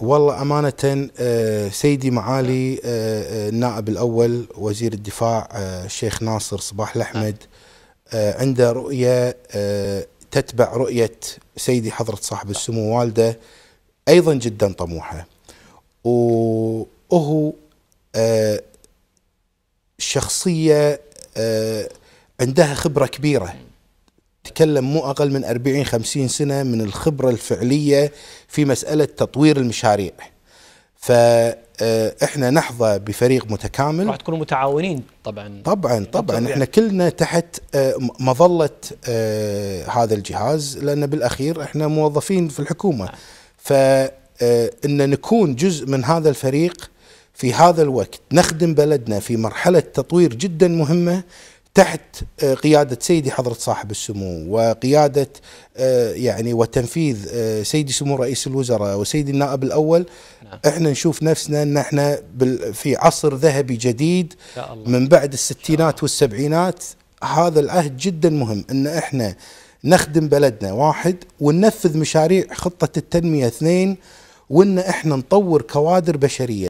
والله أمانة آه، سيدي معالي آه، آه، النائب الأول وزير الدفاع الشيخ ناصر صباح الأحمد نعم. عنده رؤية تتبع رؤية سيدي حضرة صاحب نعم. السمو والده أيضا جدا طموحة وهو شخصية عندها خبرة كبيرة تكلم مو أقل من 40 50 سنة من الخبرة الفعلية في مسألة تطوير المشاريع فإحنا آه، نحظى بفريق متكامل راح تكونوا متعاونين طبعا طبعا طبعا احنا كلنا تحت آه، مظلة آه، هذا الجهاز لأن بالأخير احنا موظفين في الحكومة فإن نكون جزء من هذا الفريق في هذا الوقت نخدم بلدنا في مرحلة تطوير جدا مهمة تحت آه، قيادة سيدي حضرة صاحب السمو وقيادة آه، يعني وتنفيذ آه، سيدي سمو رئيس الوزراء وسيدي النائب الأول نعم. احنا نشوف نفسنا ان احنا في عصر ذهبي جديد من بعد الستينات والسبعينات هذا العهد جدا مهم ان احنا نخدم بلدنا واحد وننفذ مشاريع خطة التنمية اثنين وان احنا نطور كوادر بشرية